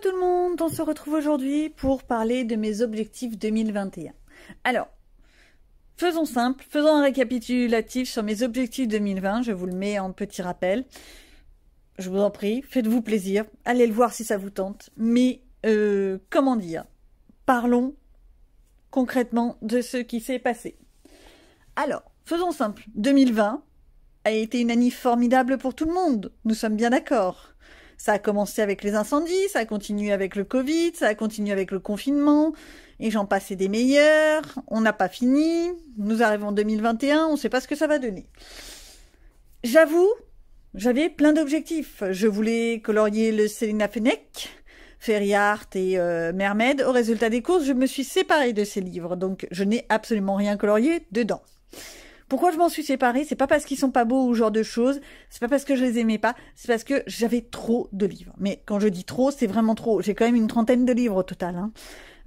tout le monde, on se retrouve aujourd'hui pour parler de mes objectifs 2021. Alors, faisons simple, faisons un récapitulatif sur mes objectifs 2020, je vous le mets en petit rappel. Je vous en prie, faites-vous plaisir, allez le voir si ça vous tente. Mais, euh, comment dire Parlons concrètement de ce qui s'est passé. Alors, faisons simple, 2020 a été une année formidable pour tout le monde, nous sommes bien d'accord. Ça a commencé avec les incendies, ça a continué avec le Covid, ça a continué avec le confinement, et j'en passais des meilleurs. On n'a pas fini. Nous arrivons en 2021, on ne sait pas ce que ça va donner. J'avoue, j'avais plein d'objectifs. Je voulais colorier le Célina Fenech, art et euh, Mermède. Au résultat des courses, je me suis séparée de ces livres, donc je n'ai absolument rien colorié dedans. Pourquoi je m'en suis séparée C'est pas parce qu'ils sont pas beaux ou genre de choses. C'est pas parce que je les aimais pas. C'est parce que j'avais trop de livres. Mais quand je dis trop, c'est vraiment trop. J'ai quand même une trentaine de livres au total. Hein.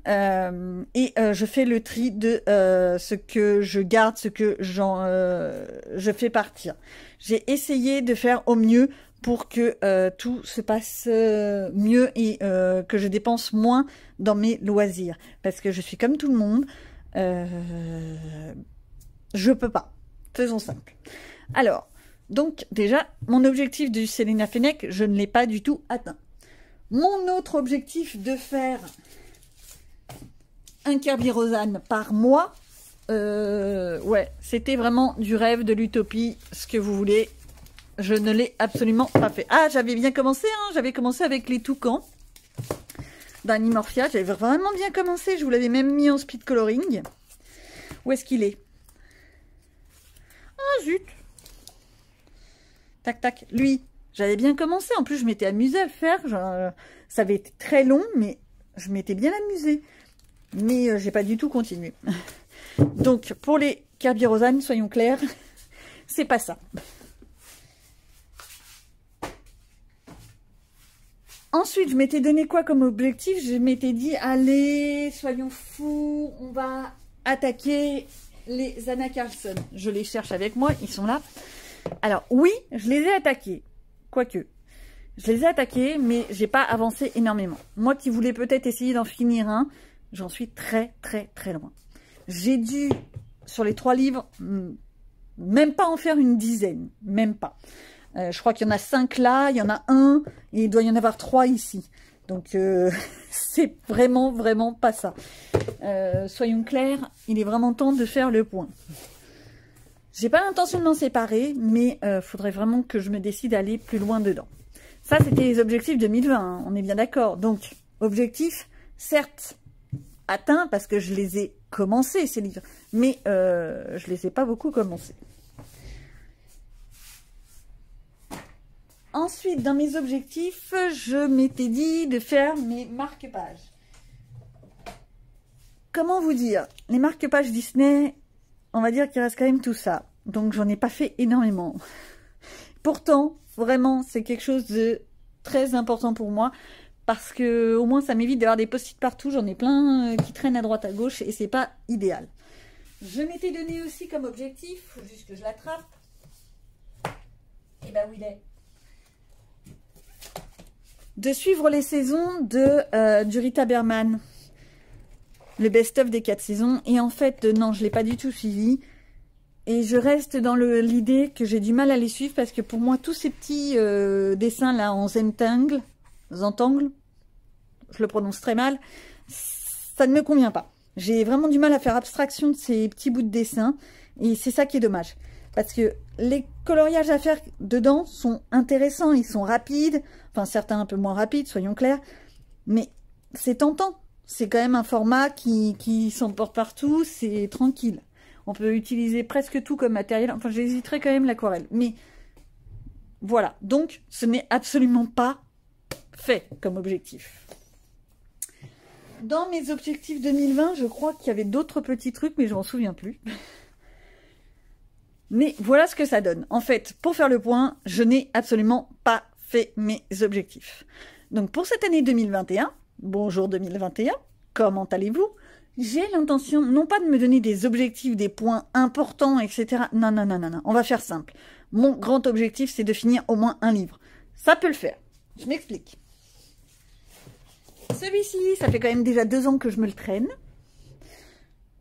Euh, et euh, je fais le tri de euh, ce que je garde, ce que j'en, je fais partir. J'ai essayé de faire au mieux pour que tout se passe mieux et que je dépense moins dans mes loisirs, parce que je suis comme tout le monde. je peux pas. Faisons simple. Alors, donc déjà, mon objectif du Selena Fennec, je ne l'ai pas du tout atteint. Mon autre objectif de faire un Rosanne par mois, euh, ouais, c'était vraiment du rêve, de l'utopie, ce que vous voulez. Je ne l'ai absolument pas fait. Ah, j'avais bien commencé, hein, j'avais commencé avec les toucans d'Animorphia. J'avais vraiment bien commencé, je vous l'avais même mis en speed coloring. Où est-ce qu'il est, tac, tac, lui, j'avais bien commencé. En plus, je m'étais amusée à le faire. Euh, ça avait été très long, mais je m'étais bien amusée. Mais euh, j'ai pas du tout continué. Donc, pour les Rosanne soyons clairs, c'est pas ça. Ensuite, je m'étais donné quoi comme objectif Je m'étais dit, allez, soyons fous, on va attaquer les Anna Carlson. Je les cherche avec moi, ils sont là. Alors oui, je les ai attaqués, quoique. Je les ai attaqués, mais j'ai pas avancé énormément. Moi qui voulais peut-être essayer d'en finir un, j'en suis très très très loin. J'ai dû, sur les trois livres, même pas en faire une dizaine, même pas. Euh, je crois qu'il y en a cinq là, il y en a un, et il doit y en avoir trois ici. Donc, euh, c'est vraiment, vraiment pas ça. Euh, soyons clairs, il est vraiment temps de faire le point. J'ai pas l'intention de m'en séparer, mais il euh, faudrait vraiment que je me décide d'aller plus loin dedans. Ça, c'était les objectifs 2020, hein, on est bien d'accord. Donc, objectifs, certes, atteints parce que je les ai commencés, ces livres, mais euh, je les ai pas beaucoup commencés. Ensuite, dans mes objectifs, je m'étais dit de faire mes marque-pages. Comment vous dire Les marque-pages Disney, on va dire qu'il reste quand même tout ça. Donc j'en ai pas fait énormément. Pourtant, vraiment, c'est quelque chose de très important pour moi parce que au moins ça m'évite d'avoir des post-it partout, j'en ai plein euh, qui traînent à droite à gauche et c'est pas idéal. Je m'étais donné aussi comme objectif, faut juste que je l'attrape. Et eh ben où il est De suivre les saisons de, Jurita euh, Berman le best-of des quatre saisons. Et en fait, euh, non, je l'ai pas du tout suivi. Et je reste dans l'idée que j'ai du mal à les suivre parce que pour moi, tous ces petits euh, dessins-là en zentangle, je le prononce très mal, ça ne me convient pas. J'ai vraiment du mal à faire abstraction de ces petits bouts de dessin. Et c'est ça qui est dommage. Parce que les coloriages à faire dedans sont intéressants, ils sont rapides, enfin certains un peu moins rapides, soyons clairs, mais c'est tentant c'est quand même un format qui, qui s'emporte partout, c'est tranquille. On peut utiliser presque tout comme matériel. Enfin, j'hésiterai quand même l'aquarelle. Mais voilà, donc ce n'est absolument pas fait comme objectif. Dans mes objectifs 2020, je crois qu'il y avait d'autres petits trucs, mais je m'en souviens plus. Mais voilà ce que ça donne. En fait, pour faire le point, je n'ai absolument pas fait mes objectifs. Donc pour cette année 2021, Bonjour 2021, comment allez-vous J'ai l'intention non pas de me donner des objectifs, des points importants, etc. Non, non, non, non, non, on va faire simple. Mon grand objectif, c'est de finir au moins un livre. Ça peut le faire. Je m'explique. Celui-ci, ça fait quand même déjà deux ans que je me le traîne.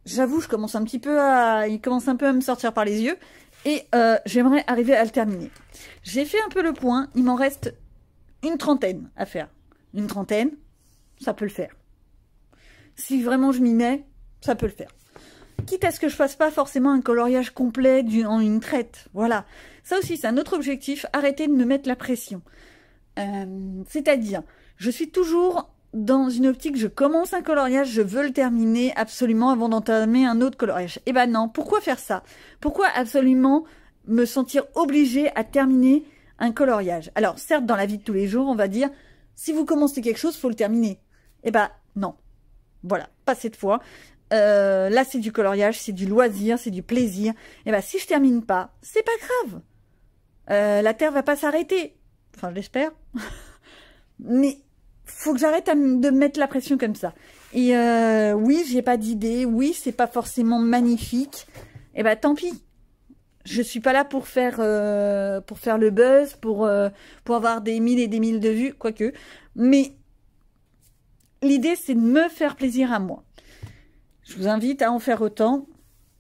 J'avoue, je commence un petit peu à... Il commence un peu à me sortir par les yeux. Et euh, j'aimerais arriver à le terminer. J'ai fait un peu le point. Il m'en reste une trentaine à faire. Une trentaine, ça peut le faire. Si vraiment je m'y mets, ça peut le faire. Quitte à ce que je fasse pas forcément un coloriage complet en une traite. Voilà. Ça aussi, c'est un autre objectif. Arrêter de me mettre la pression. Euh, c'est-à-dire, je suis toujours dans une optique, je commence un coloriage, je veux le terminer absolument avant d'entamer un autre coloriage. Eh ben non, pourquoi faire ça Pourquoi absolument me sentir obligée à terminer un coloriage Alors certes, dans la vie de tous les jours, on va dire, si vous commencez quelque chose, faut le terminer. Eh ben non. Voilà, pas cette fois. Euh, là, c'est du coloriage, c'est du loisir, c'est du plaisir. Eh ben si je termine pas, c'est pas grave. Euh, la Terre va pas s'arrêter. Enfin, je l'espère. Mais faut que j'arrête de mettre la pression comme ça. Et euh, oui, j'ai pas d'idée. Oui, c'est pas forcément magnifique. Eh ben tant pis. Je suis pas là pour faire euh, pour faire le buzz, pour pour avoir des mille et des mille de vues, quoique. Mais l'idée, c'est de me faire plaisir à moi. Je vous invite à en faire autant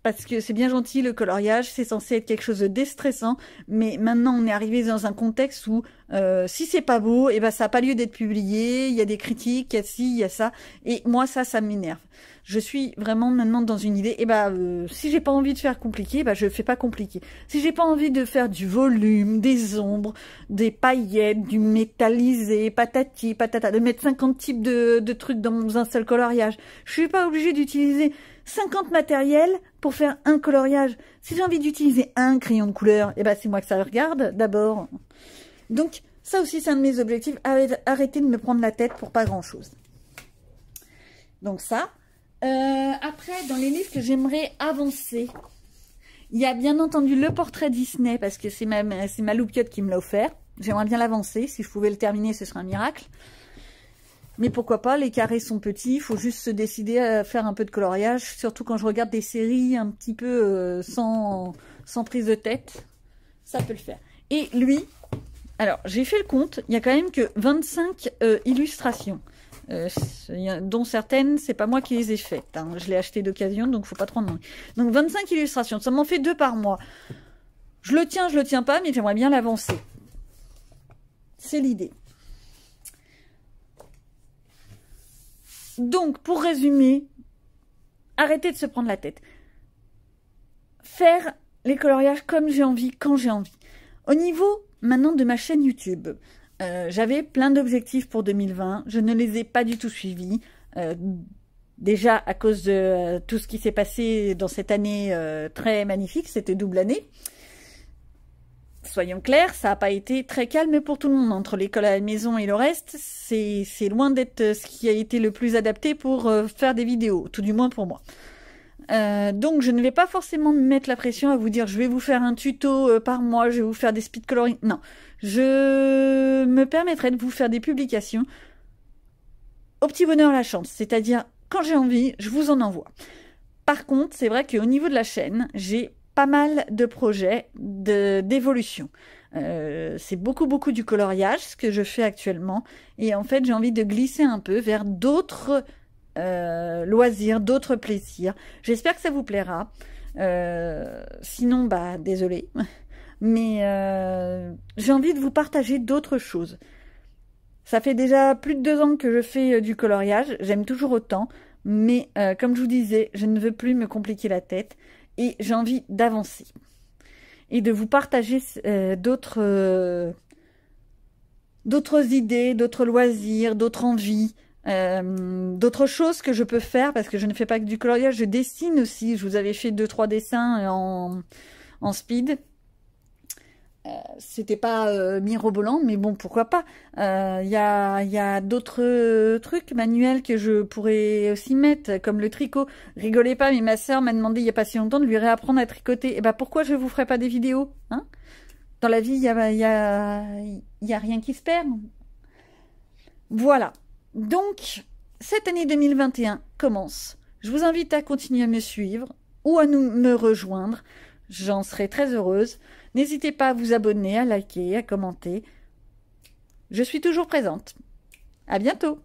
parce que c'est bien gentil le coloriage, c'est censé être quelque chose de déstressant, mais maintenant on est arrivé dans un contexte où euh, si c'est pas beau, eh ben ça n'a pas lieu d'être publié. Il y a des critiques, il y a ci, y a ça. Et moi ça, ça m'énerve. Je suis vraiment maintenant dans une idée. Et eh ben euh, si j'ai pas envie de faire compliqué, ben je fais pas compliqué. Si j'ai pas envie de faire du volume, des ombres, des paillettes, du métallisé, patati patata, de mettre 50 types de, trucs dans un seul coloriage, je suis pas obligée d'utiliser 50 matériels pour faire un coloriage. Si j'ai envie d'utiliser un crayon de couleur, eh ben c'est moi que ça regarde d'abord. Donc, ça aussi, c'est un de mes objectifs. Arrêter de me prendre la tête pour pas grand-chose. Donc, ça. Euh, après, dans les livres que j'aimerais avancer, il y a bien entendu le portrait Disney, parce que c'est ma, ma loupiote qui me l'a offert. J'aimerais bien l'avancer. Si je pouvais le terminer, ce serait un miracle. Mais pourquoi pas, les carrés sont petits, il faut juste se décider à faire un peu de coloriage, surtout quand je regarde des séries un petit peu euh, sans prise de tête, ça peut le faire. Et lui, alors, j'ai fait le compte, il n'y a quand même que 25 euh, illustrations. Euh, dont certaines, c'est pas moi qui les ai faites. Hein. Je l'ai acheté d'occasion, donc faut pas trop en demander. Donc 25 illustrations, ça m'en fait deux par mois. Je le tiens, je le tiens pas, mais j'aimerais bien l'avancer. C'est l'idée. Donc, pour résumer, arrêtez de se prendre la tête. Faire les coloriages comme j'ai envie, quand j'ai envie. Au niveau maintenant de ma chaîne YouTube. Euh, j'avais plein d'objectifs pour 2020, je ne les ai pas du tout suivis. Euh, déjà à cause de euh, tout ce qui s'est passé dans cette année très magnifique, c'était double année. Soyons clairs, ça n'a pas été très calme pour tout le monde. Entre l'école à la maison et le reste, c'est loin d'être ce qui a été le plus adapté pour faire des vidéos, tout du moins pour moi. Euh, donc je ne vais pas forcément me mettre la pression à vous dire je vais vous faire un tuto euh, par mois, je vais vous faire des speed coloring. Non, je me permettrai de vous faire des publications au petit bonheur la chance, c'est-à-dire quand j'ai envie, je vous en envoie. Par contre, c'est vrai qu'au niveau de la chaîne, j'ai pas mal de projets d'évolution. De, euh, c'est beaucoup beaucoup du coloriage ce que je fais actuellement et en fait j'ai envie de glisser un peu vers d'autres euh, loisirs, d'autres plaisirs. J'espère que ça vous plaira. Euh, sinon, bah, désolé. Mais euh, j'ai envie de vous partager d'autres choses. Ça fait déjà plus de deux ans que je fais du coloriage. J'aime toujours autant. Mais comme je vous disais, je ne veux plus me compliquer la tête. Et j'ai envie d'avancer. Et de vous partager d'autres d'autres idées, d'autres loisirs, d'autres envies. Euh, d'autres choses que je peux faire, parce que je ne fais pas que du coloriage, je dessine aussi. Je vous avais fait deux trois dessins euh, en, en speed. Euh, C'était pas euh, mirobolant, mais bon, pourquoi pas. Il y a, y a d'autres trucs manuels que je pourrais aussi mettre, comme le tricot. Rigolez pas, mais ma sœur m'a demandé il y a pas si longtemps de lui réapprendre à tricoter. Et eh bah ben, pourquoi je vous ferai pas des vidéos, hein Dans la vie, il y a, y, a, y a rien qui se perd. Voilà. Donc, cette année 2021 commence. Je vous invite à continuer à me suivre ou à nous, me rejoindre. J'en serai très heureuse. N'hésitez pas à vous abonner, à liker, à commenter. Je suis toujours présente. À bientôt!